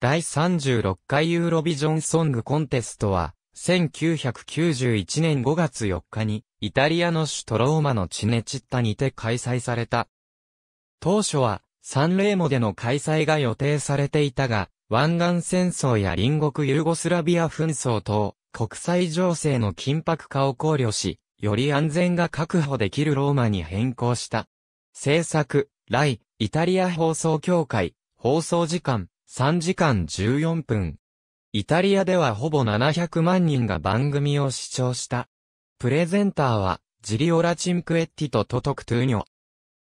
第36回ユーロビジョンソングコンテストは、1991年5月4日に、イタリアの首都ローマのチネチッタにて開催された。当初は、サンレーモでの開催が予定されていたが、湾岸戦争や隣国ユーゴスラビア紛争等、国際情勢の緊迫化を考慮し、より安全が確保できるローマに変更した。制作、来、イタリア放送協会、放送時間、3時間14分。イタリアではほぼ700万人が番組を視聴した。プレゼンターは、ジリオラチンクエッティとトトクトゥーニョ。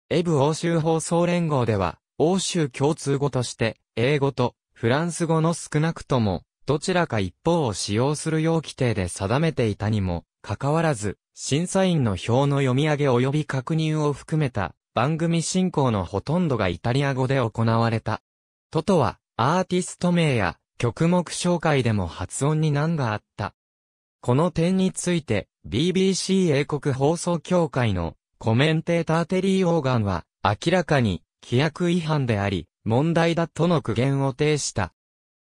エブ欧州放送連合では、欧州共通語として、英語とフランス語の少なくとも、どちらか一方を使用するよう規定で定めていたにも、かかわらず、審査員の表の読み上げ及び確認を含めた、番組進行のほとんどがイタリア語で行われた。トトは、アーティスト名や曲目紹介でも発音に難があった。この点について、BBC 英国放送協会のコメンテーターテリー・オーガンは、明らかに規約違反であり、問題だとの苦言を呈した。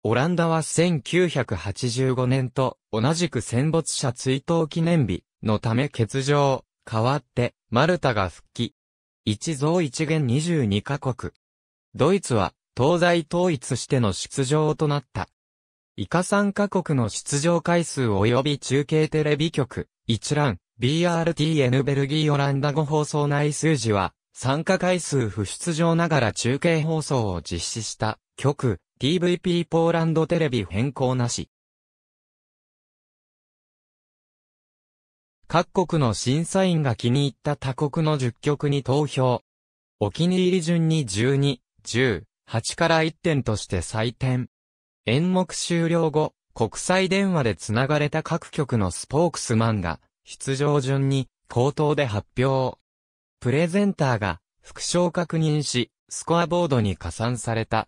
オランダは1985年と同じく戦没者追悼記念日のため欠場、代わってマルタが復帰。一増一元22カ国。ドイツは東西統一しての出場となった。以下参加国の出場回数及び中継テレビ局、一覧、BRTN ベルギーオランダ語放送内数字は、参加回数不出場ながら中継放送を実施した、局、TVP ポーランドテレビ変更なし。各国の審査員が気に入った他国の10局に投票。お気に入り順に12、10、8から1点として採点。演目終了後、国際電話で繋がれた各局のスポークスマンが、出場順に、口頭で発表。プレゼンターが、副賞確認し、スコアボードに加算された。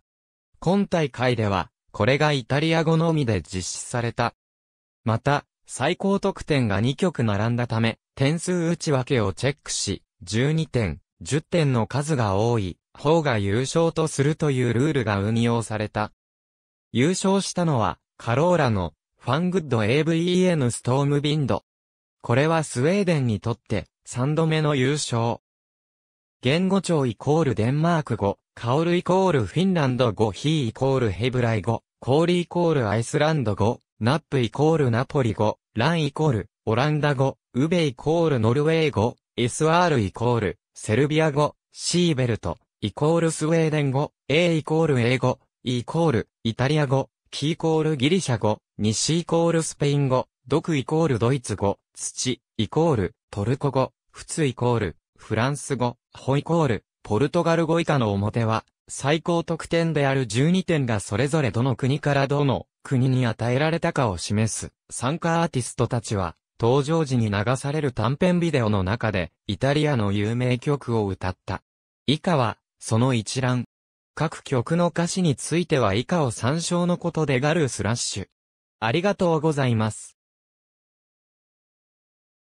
今大会では、これがイタリア語のみで実施された。また、最高得点が2曲並んだため、点数内訳をチェックし、12点、10点の数が多い、方が優勝とするというルールが運用された。優勝したのは、カローラの、ファングッド AVEN ストームビンド。これはスウェーデンにとって、3度目の優勝。言語帳イコールデンマーク語、カオルイコールフィンランド語、ヒーイコールヘブライ語、コーリイコールアイスランド語、ナップイコールナポリ語、ランイコールオランダ語、ウベイコールノルウェー語、SR イコールセルビア語、シーベルト、イコールスウェーデン語、A イコール英語、イコールイタリア語、キイコールギリシャ語、西イコールスペイン語、毒イコールドイツ語、土イコールトルコ語、仏イコールフランス語、ホイコールポルトガル語以下の表は、最高得点である12点がそれぞれどの国からどの国に与えられたかを示す。参加アーティストたちは、登場時に流される短編ビデオの中で、イタリアの有名曲を歌った。以下は、その一覧。各曲の歌詞については以下を参照のことでガルスラッシュ。ありがとうございます。